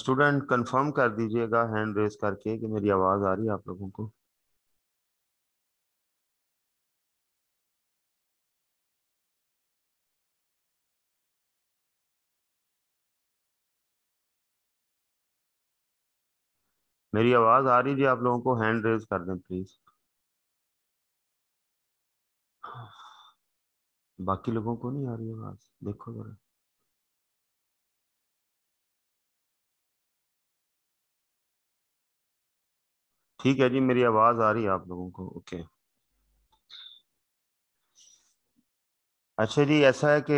student confirm कर दीजिएगा hand raise करके कि मेरी आवाज़ आ रही है आप लोगों को मेरी आवाज़ आ रही जी आप लोगों को हैंड रेज कर दें प्लीज़ बाकी लोगों को नहीं आ रही आवाज़ देखो ज़रा ठीक है जी मेरी आवाज आ रही है आप लोगों को ओके अच्छा जी ऐसा है कि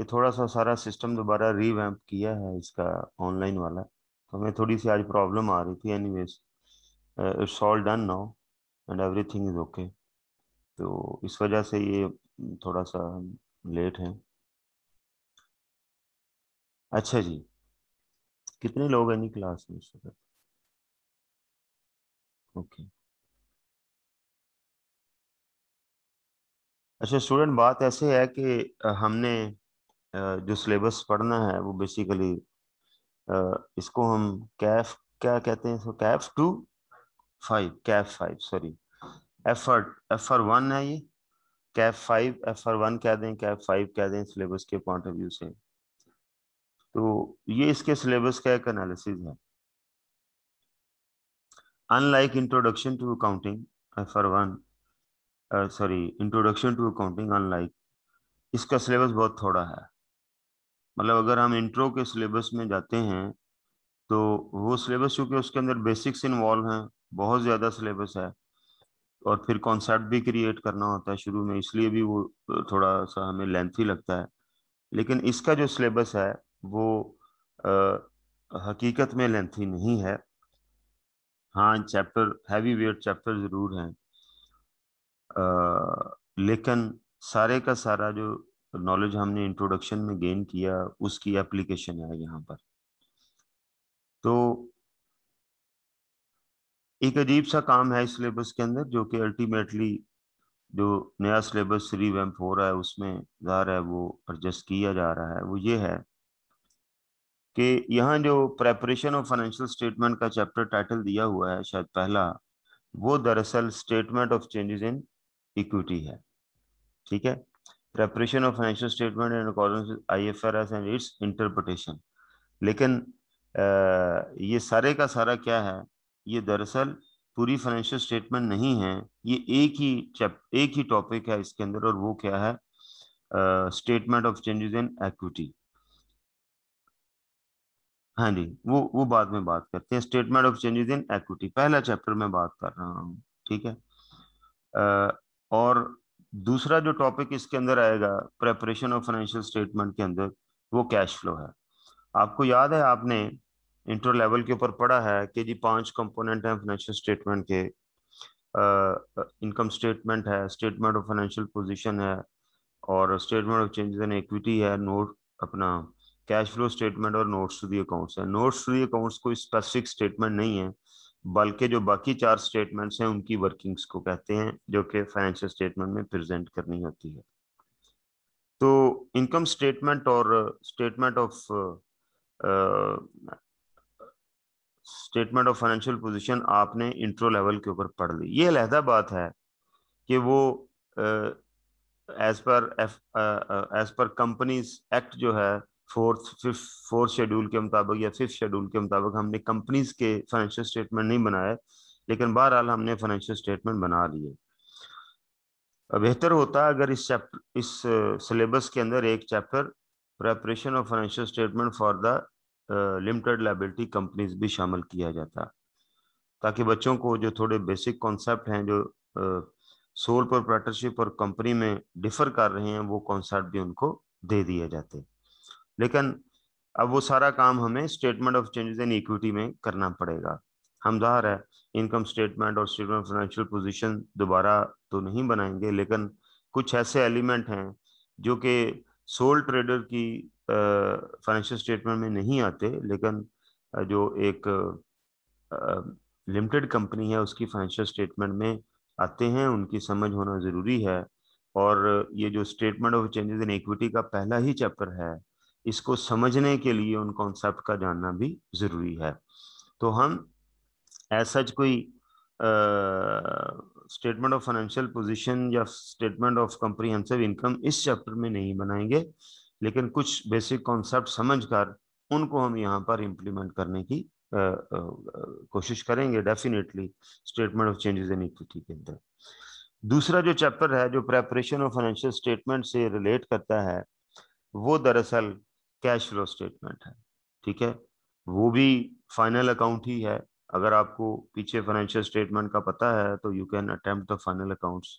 ये थोड़ा सा सारा सिस्टम दोबारा रीवैम्प किया है इसका ऑनलाइन वाला तो हमें थोड़ी सी आज प्रॉब्लम आ रही थी ways it's all done now and everything is okay तो इस वजह से ये थोड़ा सा लेट है अच्छा जी कितने लोग हैं जी क्लास में इस वक्त ओके अच्छा स्टूडेंट बात ऐसे है कि हमने जो सिलेबस पढ़ना है वो बेसिकली इसको हम कैफ क्या कहते हैं इसको CAF two five CAF five sorry F R F R one है ये CAF five F R one कह दें कैफ फाइव कह दें सिलेबस के पॉइंट ऑफ व्यू से तो ये इसके सिलेबस का एक एनालिसिस है unlike introduction to accounting uh, for one uh, sorry introduction to accounting unlike इसका सिलेबस बहुत थोड़ा है मतलब अगर हम इंट्रो के सिलेबस में जाते हैं तो वो सिलेबस चूँकि उसके अंदर बेसिक्स इन्वॉल्व हैं बहुत ज़्यादा सिलेबस है और फिर कॉन्सेप्ट भी क्रिएट करना होता है शुरू में इसलिए भी वो थोड़ा सा हमें लेंथी लगता है लेकिन इसका जो सिलेबस है वो आ, हकीकत में लेंथी नहीं है हाँ चैप्टर हैवी वेट चैप्टर ज़रूर हैं आ, लेकिन सारे का सारा जो नॉलेज हमने इंट्रोडक्शन में गेन किया उसकी एप्लीकेशन है यहाँ पर तो एक अजीब सा काम है इस सिलेबस के अंदर जो कि अल्टीमेटली जो नया सिलेबस रिवैम्प हो रहा है उसमें जा रहा है वो एडजस्ट किया जा रहा है वो ये है कि यहाँ जो प्रेपरेशन ऑफ फाइनेंशियल स्टेटमेंट का चैप्टर टाइटल दिया हुआ है शायद पहला वो दरअसल statement of changes in equity है ठीक है preparation of financial statement in accordance I F R S and its interpretation लेकिन ये सारे का सारा क्या है ये दरअसल पूरी फाइनेंशियल स्टेटमेंट नहीं है ये एक ही चैप एक ही टॉपिक है इसके अंदर और वो क्या है statement of changes in equity हाँ जी वो वो बाद में बात करते हैं statement of changes in equity पहला चैप्टर में बात कर रहा हूँ ठीक है आ, और दूसरा जो टॉपिक इसके अंदर आएगा प्रेपरेशन ऑफ फाइनेंशियल स्टेटमेंट के अंदर वो कैश फ्लो है आपको याद है आपने इंटर लेवल के ऊपर पढ़ा है कि जी पांच कंपोनेंट हैं फाइनेंशियल स्टेटमेंट के इनकम स्टेटमेंट है स्टेटमेंट ऑफ फाइनेंशियल पोजीशन है और statement of changes in equity है नोट अपना कैश फ्लो स्टेटमेंट और नोट्स टू दी अकाउंट्स है नोट्स टू दी अकाउंट्स कोई स्पेसिफिक स्टेटमेंट नहीं है बल्कि जो बाकी चार स्टेटमेंट्स हैं उनकी वर्किंग्स को कहते हैं जो कि फाइनेंशियल स्टेटमेंट में प्रेजेंट करनी होती है तो इनकम स्टेटमेंट और statement of statement of financial position आपने इंट्रो लेवल के ऊपर पढ़ ली ये अलहदा बात है कि वो as per as per companies act जो है फोर्थ फिफ्थ फोर्थ शेड्यूल के मुताबिक या फिफ्थ शेड्यूल के मुताबिक हमने कंपनीज के फाइनेंशियल स्टेटमेंट नहीं बनाए लेकिन बहरहाल हमने फाइनेंशियल स्टेटमेंट बना लिए बेहतर होता अगर इस चैप्टर इस सिलेबस uh, के अंदर एक chapter preparation of financial statement for the limited liability companies भी शामिल किया जाता ताकि बच्चों को जो थोड़े बेसिक कॉन्सेप्ट हैं जो सोल uh, पार्टनरशिप और कंपनी में डिफर कर रहे हैं वो कॉन्सेप्ट भी उनको दे दिए जाते लेकिन अब वो सारा काम हमें statement of changes in equity में करना पड़ेगा हम जाहिर है इनकम स्टेटमेंट और स्टेटमेंट फाइनेंशियल पोजीशन दोबारा तो नहीं बनाएंगे लेकिन कुछ ऐसे एलिमेंट हैं जो कि सोल ट्रेडर की फाइनेंशियल स्टेटमेंट में नहीं आते लेकिन जो एक लिमिटेड कंपनी है उसकी फाइनेंशियल स्टेटमेंट में आते हैं उनकी समझ होना ज़रूरी है और ये जो statement of changes in equity का पहला ही चैप्टर है इसको समझने के लिए उन कॉन्सेप्ट का जानना भी ज़रूरी है तो हम ऐसा कोई स्टेटमेंट ऑफ फाइनेंशियल पोजीशन या स्टेटमेंट ऑफ कंप्रीहेंसिव इनकम इस चैप्टर में नहीं बनाएंगे लेकिन कुछ बेसिक कॉन्सेप्ट समझकर उनको हम यहाँ पर इम्प्लीमेंट करने की आ, आ, आ, कोशिश करेंगे definitely statement of changes in equity के अंदर दूसरा जो चैप्टर है जो प्रेपरेशन ऑफ फाइनेंशियल स्टेटमेंट से रिलेट करता है वो दरअसल कैश फ्लो स्टेटमेंट है ठीक है वो भी फाइनल अकाउंट ही है अगर आपको पीछे फाइनेंशियल स्टेटमेंट का पता है तो you can attempt the final accounts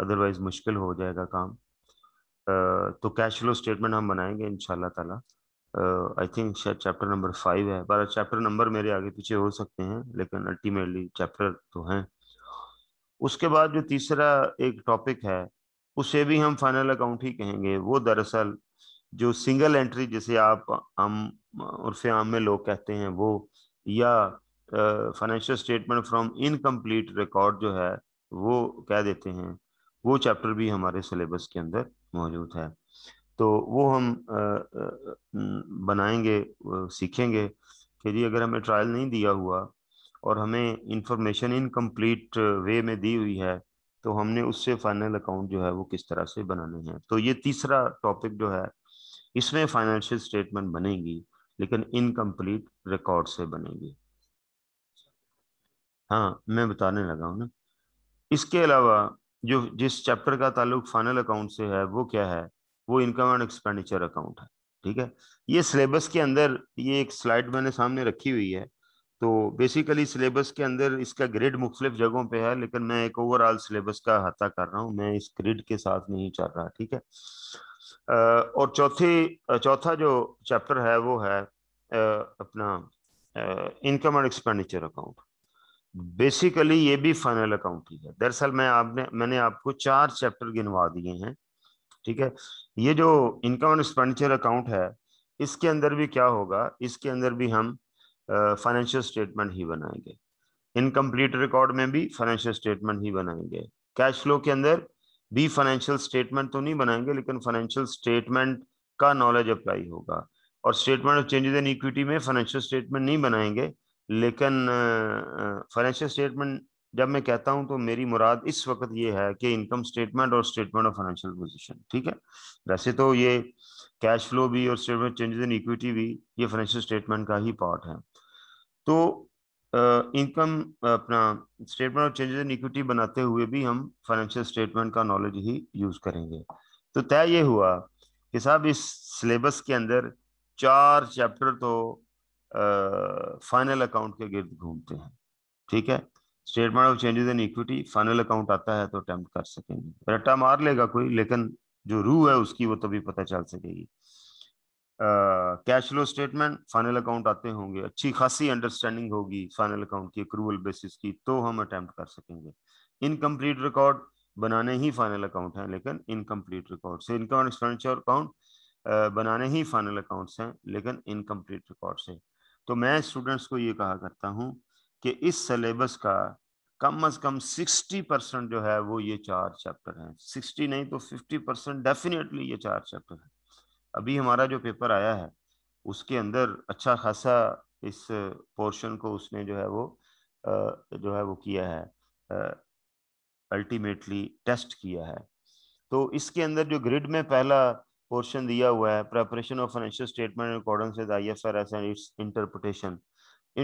otherwise मुश्किल हो जाएगा काम uh, तो कैश फ्लो स्टेटमेंट हम बनाएंगे इन शाह आई थिंक शायद चैप्टर नंबर फाइव है पर चैप्टर नंबर मेरे आगे पीछे हो सकते हैं लेकिन अल्टीमेटली चैप्टर तो हैं उसके बाद जो तीसरा एक टॉपिक है उसे भी हम फाइनल अकाउंट ही कहेंगे वो दरअसल uh, जो सिंगल एंट्री जिसे आप हम उर्फ आम में लोग कहते हैं वो या financial statement from incomplete record जो है वो कह देते हैं वो चैप्टर भी हमारे सिलेबस के अंदर मौजूद है तो वो हम बनाएंगे सीखेंगे कि जी अगर हमें ट्रायल नहीं दिया हुआ और हमें इंफॉर्मेशन इनकम्प्लीट वे में दी हुई है तो हमने उससे फाइनल अकाउंट जो है वो किस तरह से बनाने हैं तो ये तीसरा टॉपिक जो है इसमें फाइनेंशियल स्टेटमेंट बनेगी लेकिन इनकम्प्लीट रिकॉर्ड से बनेगी हाँ मैं बताने लगा हूं ना इसके अलावा जो जिस चैप्टर का ताल्लुक फाइनल अकाउंट से है वो क्या है वो इनकम एंड एक्सपेंडिचर अकाउंट है ठीक है ये सिलेबस के अंदर ये एक स्लाइड मैंने सामने रखी हुई है तो बेसिकली सिलेबस के अंदर इसका ग्रेड मुख्तलिफ जगहों पे है लेकिन मैं एक ओवरऑल सिलेबस का अहाता कर रहा हूँ मैं इस ग्रेड के साथ नहीं चल रहा ठीक है और चौथी चौथा जो चैप्टर है वो है अपना income and expenditure account basically ये भी फाइनल अकाउंट ही है दरअसल मैं आपने मैंने आपको चार चैप्टर गिनवा दिए हैं ठीक है ये जो इनकम एंड एक्सपेंडिचर अकाउंट है इसके अंदर भी क्या होगा इसके अंदर भी हम फाइनेंशियल स्टेटमेंट ही बनाएंगे इनकम्प्लीट रिकॉर्ड में भी फाइनेंशियल स्टेटमेंट ही बनाएंगे कैश फ्लो के अंदर भी फाइनेंशियल स्टेटमेंट तो नहीं बनाएंगे लेकिन फाइनेंशियल स्टेटमेंट का नॉलेज अप्लाई होगा और statement of changes in equity में फाइनेंशियल स्टेटमेंट नहीं बनाएंगे लेकिन फाइनेंशियल स्टेटमेंट जब मैं कहता हूं तो मेरी मुराद इस वक्त ये है कि इनकम स्टेटमेंट और स्टेटमेंट ऑफ फाइनेंशियल पोजीशन ठीक है वैसे तो ये कैश फ्लो भी और स्टेटमेंट चेंजेस इन इक्विटी भी ये फाइनेंशियल स्टेटमेंट का ही पार्ट है तो इनकम अपना statement of changes in equity बनाते हुए भी हम फाइनेंशियल स्टेटमेंट का नॉलेज ही यूज करेंगे तो तय ये हुआ कि साहब इस सिलेबस के अंदर चार चैप्टर तो फाइनल अकाउंट के गिर्द घूमते हैं ठीक है statement of changes in equity final account आता है तो अटैम्प्ट कर सकेंगे रट्टा मार लेगा कोई लेकिन जो रू है उसकी वो तभी पता चल सकेगी cash flow statement final account आते होंगे अच्छी खासी अंडरस्टैंडिंग होगी फाइनल अकाउंट की अक्रूवल बेसिस की तो हम अटैम्प्ट कर सकेंगे इनकम्प्लीट रिकॉर्ड बनाने ही फाइनल अकाउंट है लेकिन इनकम्प्लीट रिकॉर्ड से इनकम एक्सपेंडिचर अकाउंट बनाने ही फाइनल अकाउंट्स हैं लेकिन इनकम्प्लीट रिकॉर्ड से तो मैं स्टूडेंट्स को ये कहा करता हूँ कि इस सलेबस का कम अज कम सिक्सटी परसेंट जो है वो ये चार चैप्टर हैं सिक्सटी नहीं तो फिफ्टी परसेंट डेफिनेटली ये चार चैप्टर हैं अभी हमारा जो पेपर आया है उसके अंदर अच्छा खासा इस पोर्शन को उसने जो है वो जो है वो किया है अल्टीमेटली टेस्ट किया है तो इसके अंदर जो ग्रिड में पहला पोर्शन दिया हुआ है preparation of financial statement I F with IFRS and its interpretation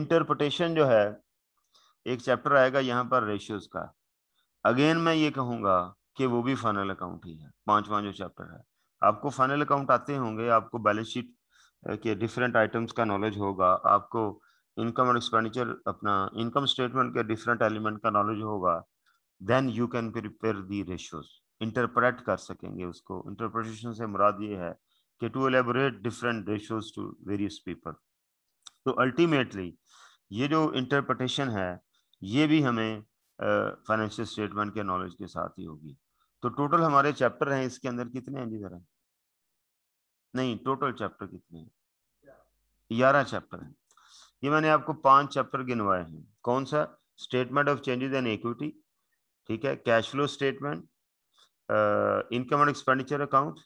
interpretation जो है एक चैप्टर आएगा यहाँ पर रेशियोज का अगेन मैं ये कहूँगा कि वो भी फाइनल अकाउंट ही है पांचवा जो चैप्टर है आपको फाइनल अकाउंट आते होंगे आपको बैलेंस शीट के डिफरेंट आइटम्स का नॉलेज होगा आपको इनकम और एक्सपेंडिचर अपना इनकम स्टेटमेंट के डिफरेंट एलिमेंट का नॉलेज होगा then you can prepare the ratios interpret कर सकेंगे उसको इंटरप्रिटेशन से मुराद ये है कि to elaborate different ratios to various people तो अल्टीमेटली ये जो इंटरप्रटेशन है ये भी हमें फाइनेंशियल स्टेटमेंट के नॉलेज के साथ ही होगी तो टोटल हमारे चैप्टर हैं इसके अंदर कितने हैं जी जरा नहीं टोटल चैप्टर कितने हैं ग्यारह चैप्टर हैं ये मैंने आपको पांच चैप्टर गिनवाए हैं कौन सा statement of changes and equity ठीक है cash flow statement income and expenditure account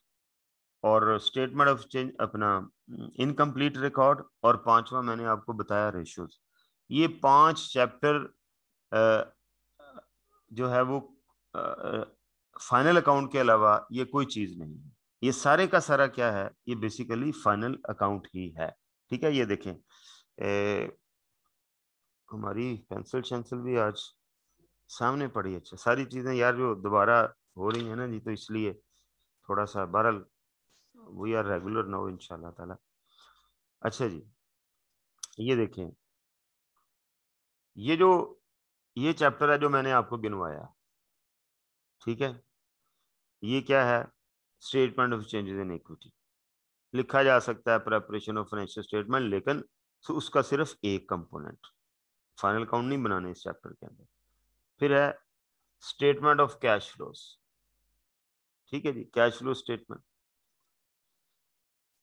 और स्टेटमेंट ऑफ चेंज अपना इनकम्प्लीट रिकॉर्ड और पांचवा मैंने आपको बताया रेशियोज ये पांच चैप्टर जो है वो फाइनल अकाउंट के अलावा ये कोई चीज़ नहीं है ये सारे का सारा क्या है ये बेसिकली फाइनल अकाउंट ही है ठीक है ये देखें ए, हमारी पेंसिल शेंसिल भी आज सामने पड़ी अच्छा सारी चीज़ें यार जो दोबारा हो रही है ना जी तो इसलिए थोड़ा सा बहरल वी आर रेगुलर हो इन ताला अच्छा जी ये देखें ये जो ये चैप्टर है जो मैंने आपको गिनवाया ठीक है ये क्या है statement of changes in equity लिखा जा सकता है प्रेपरेशन ऑफ फाइनेंशियल स्टेटमेंट लेकिन तो उसका सिर्फ एक कंपोनेंट फाइनल काउंट नहीं बनाने इस चैप्टर के अंदर फिर है स्टेटमेंट ऑफ कैश फ्लोस ठीक है जी cash flow statement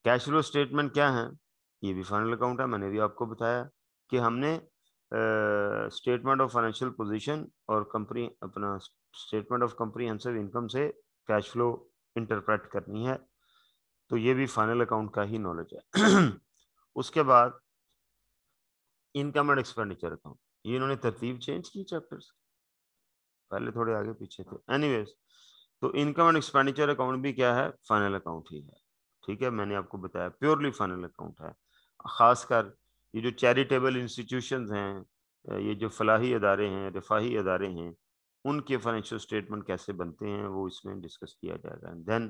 cash flow statement क्या है ये भी फाइनल अकाउंट है मैंने भी आपको बताया कि हमने स्टेटमेंट ऑफ फाइनेंशियल पोजीशन और कंपनी अपना स्टेटमेंट ऑफ कंप्रीहेंसिव इनकम से कैश फ्लो इंटरप्रेट करनी है तो ये भी फाइनल अकाउंट का ही नॉलेज है उसके बाद इनकम एंड एक्सपेंडिचर अकाउंट ये इन्होंने तरतीब चेंज की चैप्टर्स पहले थोड़े आगे पीछे थे एनीवेज तो इनकम एंड एक्सपेंडिचर अकाउंट भी क्या है फाइनल अकाउंट ही है ठीक है मैंने आपको बताया प्योरली फाइनल अकाउंट है खासकर ये जो चैरिटेबल इंस्टीट्यूशन हैं ये जो फलाही अदारे हैं रिफाही अदारे हैं उनके फाइनेंशियल स्टेटमेंट कैसे बनते हैं वो इसमें डिस्कस किया जाएगा and then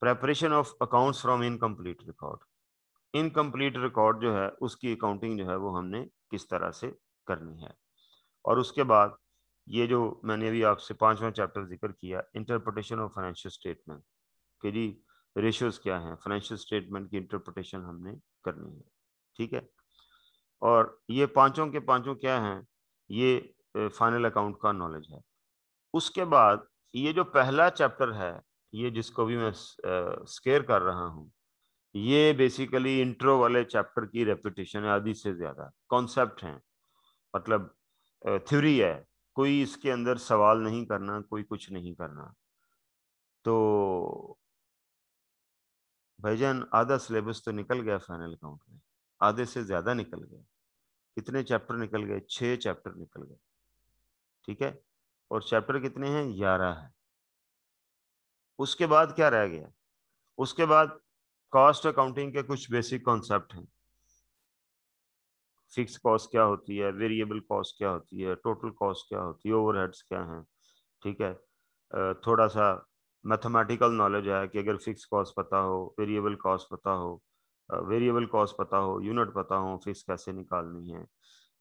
preparation of accounts from incomplete record incomplete record जो है उसकी अकाउंटिंग जो है वो हमने किस तरह से करनी है और उसके बाद ये जो मैंने अभी आपसे पांचवा चैप्टर जिक्र किया इंटरप्रटेशन ऑफ फाइनेंशियल स्टेटमेंट के जी रेशियोज क्या हैं फाइनेंशियल स्टेटमेंट की इंटरप्रटेशन हमने करनी है ठीक है और ये पांचों के पांचों क्या हैं ये फाइनल अकाउंट का नॉलेज है उसके बाद ये जो पहला चैप्टर है ये जिसको भी मैं स्केयर कर रहा हूँ ये बेसिकली इंट्रो वाले चैप्टर की रेपिटेशन है आधी से ज़्यादा कॉन्सेप्ट हैं मतलब थ्योरी है कोई इसके अंदर सवाल नहीं करना कोई कुछ नहीं करना तो भाईजान आधा सिलेबस तो निकल गया फाइनल अकाउंट में आधे से ज़्यादा निकल गया कितने चैप्टर निकल गए छः चैप्टर निकल गए ठीक है और चैप्टर कितने हैं ग्यारह है उसके बाद क्या रह गया उसके बाद कॉस्ट अकाउंटिंग के कुछ बेसिक कॉन्सेप्ट हैं फिक्स कॉस्ट क्या होती है वेरिएबल कॉस्ट क्या होती है टोटल कॉस्ट क्या होती है ओवरहेड्स क्या हैं ठीक है थोड़ा सा मैथमेटिकल नॉलेज है कि अगर फिक्स कॉस्ट पता हो वेरिएबल कॉस्ट पता हो वेरिएबल कॉस्ट पता हो यूनिट पता हो फिक्स कैसे निकालनी है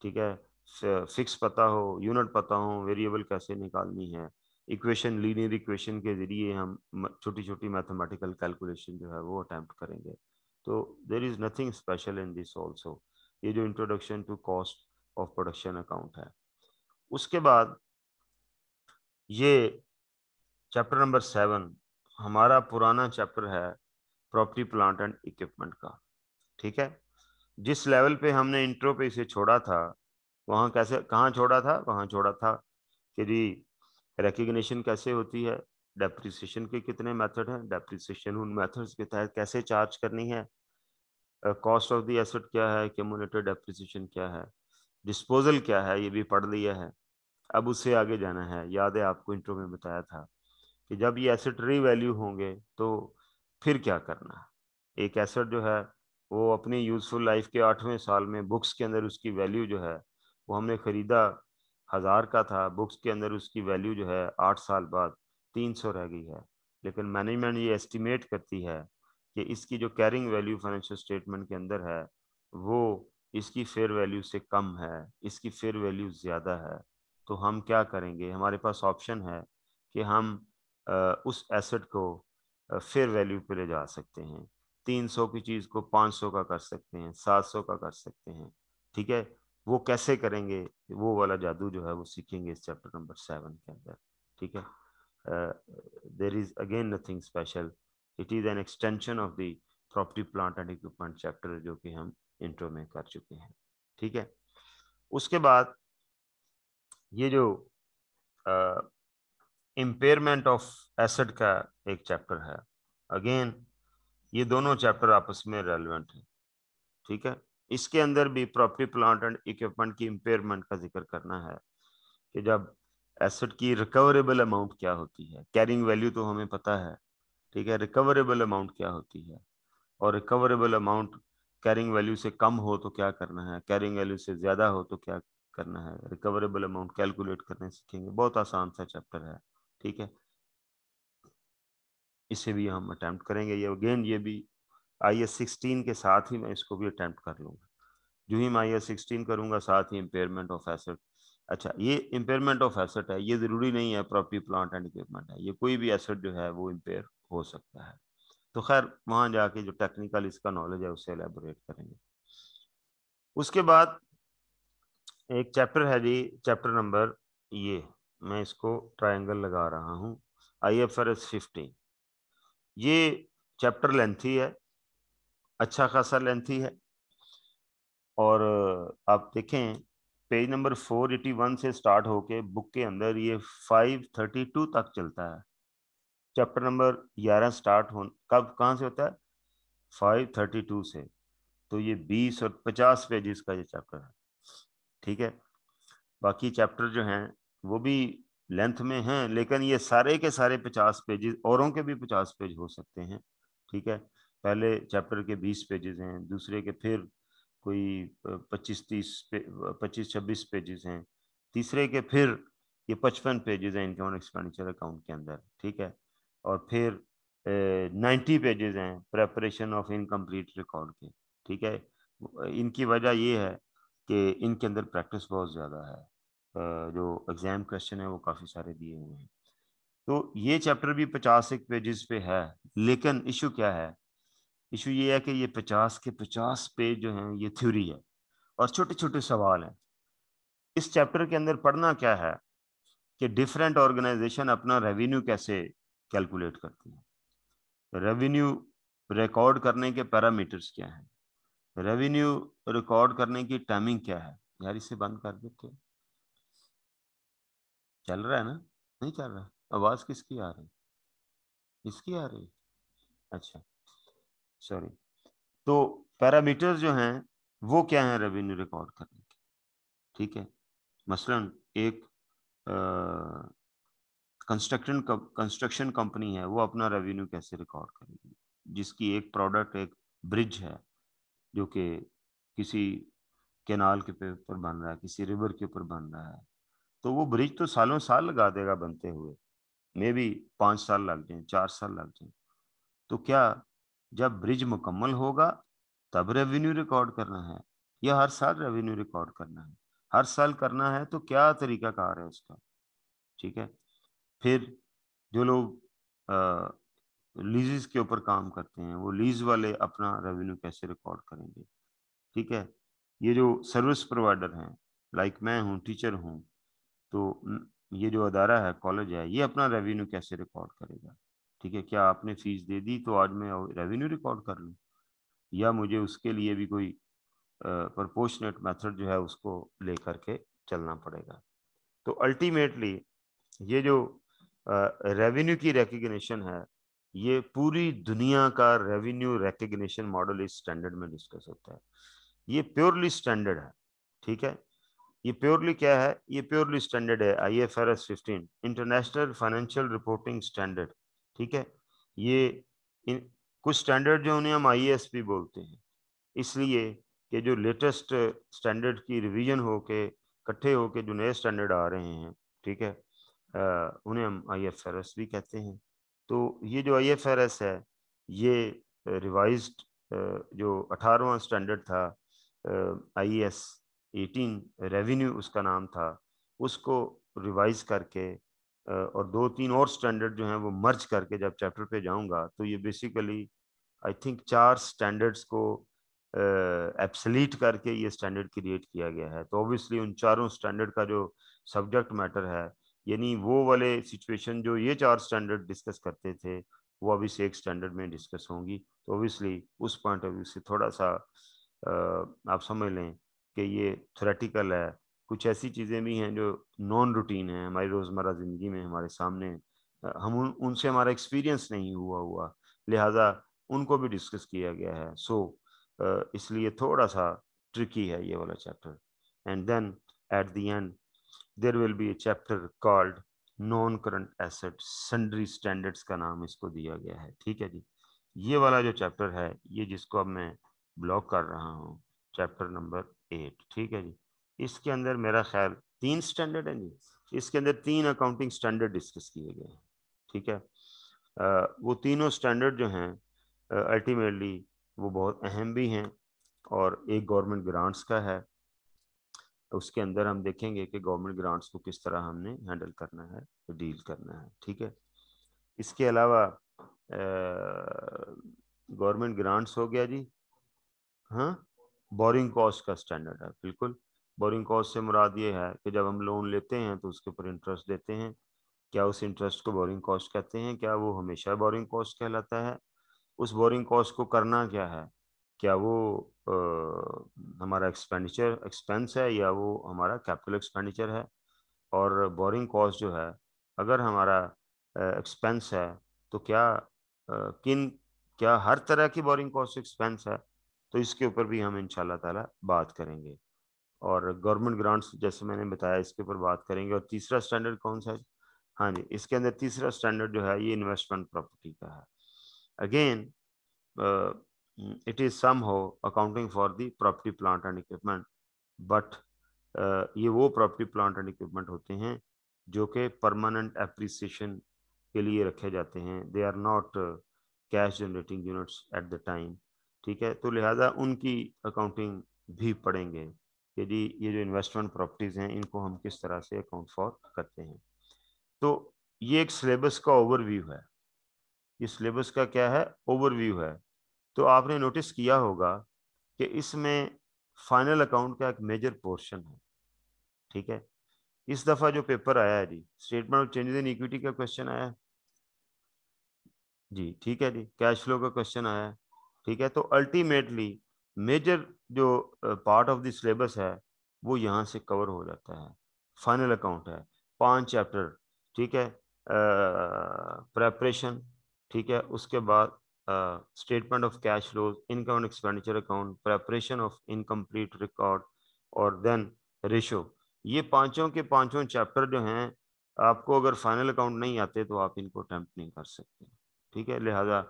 ठीक है फिक्स पता हो यूनिट पता हो वेरिएबल कैसे निकालनी है इक्वेशन लीनियर इक्वेशन के ज़रिए हम छोटी छोटी मैथमेटिकल कैलकुलेशन जो है वो अटैम्प्ट करेंगे तो there is nothing special in this also ये जो introduction to cost of production account है उसके बाद ये चैप्टर नंबर सेवन हमारा पुराना चैप्टर है प्रॉपर्टी प्लांट एंड इक्विपमेंट का ठीक है जिस लेवल पे हमने इंट्रो पे इसे छोड़ा था वहाँ कैसे कहाँ छोड़ा था वहाँ छोड़ा था तेरी रिकग्निशन कैसे होती है डेप्रिसिएशन के कितने मेथड हैं डेप्रिसिएशन उन मेथड्स के तहत कैसे चार्ज करनी है कॉस्ट ऑफ द एसेट क्या है क्यूमुलेटिव डेप्रिसिएशन क्या है डिस्पोजल क्या है ये भी पढ़ लिया है अब उससे आगे जाना है याद है आपको इंट्रो में बताया था कि जब ये एसेट रीवैल्यू होंगे तो फिर क्या करना एक एसेट जो है वो अपनी यूज़फुल लाइफ के आठवें साल में बुक्स के अंदर उसकी वैल्यू जो है वो हमने ख़रीदा हज़ार का था बुक्स के अंदर उसकी वैल्यू जो है आठ साल बाद तीन सौ रह गई है लेकिन मैनेजमेंट ये एस्टिमेट करती है कि इसकी जो कैरिंग वैल्यू फाइनेंशियल स्टेटमेंट के अंदर है वो इसकी फेयर वैल्यू से कम है इसकी फेयर वैल्यू ज़्यादा है तो हम क्या करेंगे हमारे पास ऑप्शन है कि हम उस एसेट को फेयर वैल्यू पर ले जा सकते हैं तीन सौ की चीज़ को पाँच सौ का कर सकते हैं सात सौ का कर सकते हैं ठीक है वो कैसे करेंगे वो वाला जादू जो है वो सीखेंगे इस चैप्टर नंबर सेवन के अंदर ठीक है there is again nothing special it is an extension of the property plant and equipment chapter जो कि हम इंट्रो में कर चुके हैं ठीक है उसके बाद ये जो इम्पेयरमेंट ऑफ एसड का एक चैप्टर है अगेन ये दोनों चैप्टर आपस में रेलिवेंट है ठीक है इसके अंदर भी प्रॉपर्टी प्लांट एंड इक्विपमेंट की इम्पेयरमेंट का जिक्र करना है कि जब एसेट की रिकवरेबल अमाउंट क्या होती है कैरिंग वैल्यू तो हमें पता है ठीक है रिकवरेबल अमाउंट क्या होती है और रिकवरेबल अमाउंट कैरिंग वैल्यू से कम हो तो क्या करना है कैरिंग वैल्यू से ज़्यादा हो तो क्या करना है रिकवरेबल अमाउंट कैलकुलेट करने सीखेंगे बहुत आसान सा चैप्टर है ठीक है इसे भी हम अटैम्प्ट करेंगे ये अगेन ये भी आई एस सिक्सटीन के साथ ही मैं इसको भी अटैम्प्ट कर लूँगा जो ही मैं आई एस सिक्सटीन करूँगा साथ ही इम्पेयरमेंट ऑफ एसेट अच्छा ये इम्पेयरमेंट ऑफ एसेट है ये ज़रूरी नहीं है प्रॉपर्टी प्लांट एंड इक्विपमेंट है ये कोई भी एसेट जो है वो इम्पेयर हो सकता है तो खैर वहाँ जाके जो टेक्निकल इसका नॉलेज है उसे एलेबोरेट करेंगे उसके बाद एक चैप्टर है जी चैप्टर नंबर ये मैं इसको ट्राइंगल लगा रहा हूँ I F R S fifteen ये चैप्टर लेंथी है अच्छा खासा लेंथी है और आप देखें पेज नंबर 481 से स्टार्ट होके बुक के अंदर ये 532 तक चलता है चैप्टर नंबर 11 स्टार्ट हो कब कहाँ से होता है 532 से तो ये 20 और 50 पेजेस का ये चैप्टर है ठीक है बाकी चैप्टर जो हैं वो भी लेंथ में हैं लेकिन ये सारे के सारे 50 पेजेस औरों के भी 50 पेज हो सकते हैं ठीक है पहले चैप्टर के बीस पेजेस हैं दूसरे के फिर कोई पच्चीस तीस पच्चीस छब्बीस पेजेस हैं तीसरे के फिर ये पचपन पेजेस हैं इनकम एक्सपेंडिचर अकाउंट के अंदर ठीक है और फिर नाइन्टी पेजेस हैं प्रेपरेशन ऑफ इनकम्प्लीट रिकॉर्ड के ठीक है इनकी वजह ये है कि इनके अंदर प्रैक्टिस बहुत ज़्यादा है जो एग्ज़ाम क्वेश्चन है वो काफ़ी सारे दिए हुए हैं तो ये चैप्टर भी पचास एक पेजेस पे है लेकिन इशू क्या है इशू ये है कि ये पचास के पचास पेज जो हैं ये थ्योरी है और छोटे छोटे सवाल हैं इस चैप्टर के अंदर पढ़ना क्या है कि डिफरेंट ऑर्गेनाइजेशन अपना रेवेन्यू कैसे कैलकुलेट करती है रेवेन्यू रिकॉर्ड करने के पैरामीटर्स क्या हैं रेवेन्यू रिकॉर्ड करने की टाइमिंग क्या है यार इसे बंद कर देते चल रहा है ना नहीं चल रहा आवाज़ किसकी आ रही इसकी आ रही अच्छा सॉरी तो पैरामीटर्स जो हैं वो क्या है रेवेन्यू रिकॉर्ड करने के ठीक है मसलन एक कंस्ट्रक्शन कंस्ट्रक्शन कंपनी है वो अपना रेवेन्यू कैसे रिकॉर्ड करेगी जिसकी एक प्रोडक्ट एक ब्रिज है जो कि किसी केनाल के ऊपर बन रहा है किसी रिवर के ऊपर बन रहा है तो वो ब्रिज तो सालों साल लगा देगा बनते हुए मे बी पाँच साल लग जाए चार साल लग जाए तो क्या जब ब्रिज मुकम्मल होगा तब रेवेन्यू रिकॉर्ड करना है या हर साल रेवेन्यू रिकॉर्ड करना है हर साल करना है तो क्या तरीका कार है उसका ठीक है फिर जो लोग लीजेस के ऊपर काम करते हैं वो लीज वाले अपना रेवेन्यू कैसे रिकॉर्ड करेंगे ठीक है ये जो सर्विस प्रोवाइडर हैं लाइक मैं हूँ टीचर हूँ तो ये जो अदारा है कॉलेज है ये अपना रेवेन्यू कैसे रिकॉर्ड करेगा ठीक है क्या आपने फीस दे दी तो आज मैं रेवेन्यू रिकॉर्ड कर लूँ या मुझे उसके लिए भी कोई प्रपोशनेट मेथड जो है उसको ले करके चलना पड़ेगा तो अल्टीमेटली ये जो रेवेन्यू की रिकग्निशन है ये पूरी दुनिया का रेवेन्यू रिकग्निशन मॉडल इस स्टैंडर्ड में डिस्कस होता है ये प्योरली स्टैंडर्ड है ठीक है ये प्योरली क्या है ये प्योरली स्टैंडर्ड है I F R S fifteen international financial reporting standard ठीक है ये इन कुछ स्टैंडर्ड जो उन्हें हम आईएएसपी बोलते हैं इसलिए कि जो लेटेस्ट स्टैंडर्ड की रिवीजन हो के इकट्ठे हो के जो नए स्टैंडर्ड आ रहे हैं ठीक है आ, उन्हें हम आई एफ आर एस भी कहते हैं तो ये जो आई एफ आर एस है ये रिवाइज जो अठारहवा स्टैंडर्ड था आई एस एटीन रेवेन्यू उसका नाम था उसको रिवाइज करके और दो तीन और स्टैंडर्ड जो हैं वो मर्ज करके जब चैप्टर पे जाऊंगा तो ये बेसिकली आई थिंक चार स्टैंडर्ड्स को एब्सलीट करके ये स्टैंडर्ड क्रिएट किया गया है तो ऑब्वियसली उन चारों स्टैंडर्ड का जो सब्जेक्ट मैटर है यानी वो वाले सिचुएशन जो ये चार स्टैंडर्ड डिस्कस करते थे वो अभी से एक स्टैंडर्ड में डिस्कस होंगी तो ऑब्वियसली उस पॉइंट ऑफ व्यू से थोड़ा सा आप समझ लें कि ये थ्रेटिकल है कुछ ऐसी चीज़ें भी हैं जो नॉन रूटीन हैं हमारी रोज़मर्रा ज़िंदगी में हमारे सामने हम उन उनसे हमारा एक्सपीरियंस नहीं हुआ हुआ लिहाजा उनको भी डिस्कस किया गया है सो so, इसलिए थोड़ा सा ट्रिकी है ये वाला chapter and then at the end there will be a chapter called non current asset sundry standards का नाम इसको दिया गया है ठीक है जी ये वाला जो चैप्टर है ये जिसको अब मैं ब्लॉक कर रहा हूँ चैप्टर नंबर एट ठीक है जी इसके अंदर मेरा ख्याल तीन स्टैंडर्ड है जी इसके अंदर तीन अकाउंटिंग स्टैंडर्ड डिस्कस किए गए हैं ठीक है आ, वो तीनों स्टैंडर्ड जो हैं अल्टीमेटली वो बहुत अहम भी हैं और एक गवर्नमेंट ग्रांट्स का है उसके अंदर हम देखेंगे कि गवर्नमेंट ग्रांट्स को किस तरह हमने हैंडल करना है डील करना है ठीक है इसके अलावा गवर्नमेंट ग्रांट्स हो गया जी हाँ बोरिंग कॉस्ट का स्टैंडर्ड है बिल्कुल बोरिंग कॉस्ट से मुराद ये है कि जब हम लोन लेते हैं तो उसके ऊपर इंटरेस्ट देते हैं क्या उस इंटरेस्ट को बोरिंग कॉस्ट कहते हैं क्या वो हमेशा बोरिंग कॉस्ट कहलाता है उस बोरिंग कॉस्ट को करना क्या है क्या वो आ, हमारा एक्सपेंडिचर एक्सपेंस है या वो हमारा कैपिटल एक्सपेंडिचर है और बोरिंग कॉस्ट जो है अगर हमारा एक्सपेंस है तो क्या आ, किन क्या हर तरह की बोरिंग कॉस्ट एक्सपेंस है तो इसके ऊपर भी हम इन ताला बात करेंगे और गवर्नमेंट ग्रांट्स जैसे मैंने बताया इसके ऊपर बात करेंगे और तीसरा स्टैंडर्ड कौन सा है हाँ जी इसके अंदर तीसरा स्टैंडर्ड जो है ये इन्वेस्टमेंट प्रॉपर्टी का है again it is somehow accounting for the property plant and equipment but ये वो प्रॉपर्टी प्लांट एंड इक्विपमेंट होते हैं जो कि परमानेंट एप्रिसिएशन के लिए रखे जाते हैं they are not cash generating units at the time ठीक है तो लिहाजा उनकी अकाउंटिंग भी पड़ेंगे यदि ये जो इन्वेस्टमेंट प्रॉपर्टीज़ हैं इनको हम किस तरह से अकाउंट फॉर करते हैं तो ये एक सिलेबस का ओवरव्यू है ये सिलेबस का क्या है ओवरव्यू है तो आपने नोटिस किया होगा कि इसमें फाइनल अकाउंट का एक मेजर पोर्शन है ठीक है इस दफ़ा जो पेपर आया है जी statement of changes in equity का क्वेश्चन आया है जी ठीक है जी कैश फ्लो का क्वेश्चन आया है ठीक है तो अल्टीमेटली मेजर जो पार्ट ऑफ द सिलेबस है वो यहाँ से कवर हो जाता है फाइनल अकाउंट है पांच चैप्टर ठीक है प्रेपरेशन ठीक है उसके बाद statement of cash flows income and expenditure account preparation of incomplete record और देन रेशो ये पांचों के पांचों चैप्टर जो हैं आपको अगर फाइनल अकाउंट नहीं आते तो आप इनको अटैम्प्ट नहीं कर सकते ठीक है लिहाजा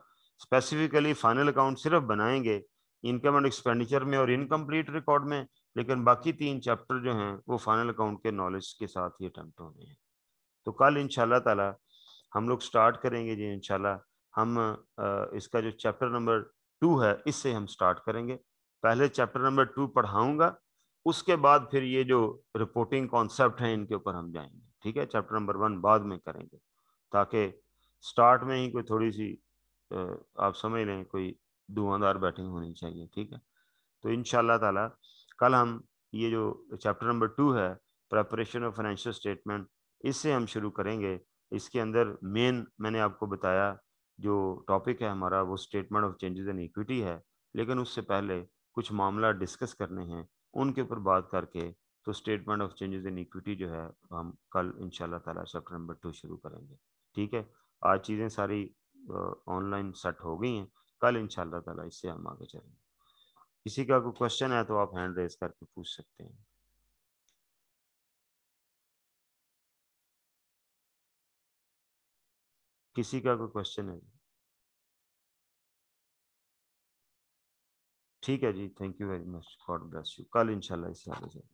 स्पेसिफिकली फाइनल अकाउंट सिर्फ बनाएंगे इनकम एंड एक्सपेंडिचर में और इनकम्प्लीट रिकॉर्ड में लेकिन बाकी तीन चैप्टर जो हैं वो फाइनल अकाउंट के नॉलेज के साथ ही अटैम्प्ट होने हैं तो कल इन तला हम लोग स्टार्ट करेंगे जी इन हम इसका जो चैप्टर नंबर टू है इससे हम स्टार्ट करेंगे पहले चैप्टर नंबर टू पढ़ाऊँगा उसके बाद फिर ये जो रिपोर्टिंग कॉन्सेप्ट हैं इनके ऊपर हम जाएंगे ठीक है चैप्टर नंबर वन बाद में करेंगे ताकि स्टार्ट में ही कोई थोड़ी सी आप समझ लें कोई धुआंधार बैटिंग होनी चाहिए ठीक है तो इन ताला कल हम ये जो चैप्टर नंबर टू है प्रपरेशन ऑफ फाइनेंशियल स्टेटमेंट इससे हम शुरू करेंगे इसके अंदर मेन मैंने आपको बताया जो टॉपिक है हमारा वो statement of changes in equity है लेकिन उससे पहले कुछ मामला डिस्कस करने हैं उनके ऊपर बात करके तो statement of changes in equity जो है हम कल इन ताला चैप्टर नंबर टू शुरू करेंगे ठीक है आज चीज़ें सारी ऑनलाइन सेट हो गई हैं कल इन ताला इससे हम आगे चलेंगे किसी का कोई क्वेश्चन है तो आप हैंड रेज करके पूछ सकते हैं किसी का कोई क्वेश्चन है ठीक है जी thank you very much God bless you कल इंशाल्लाह इससे आगे चलें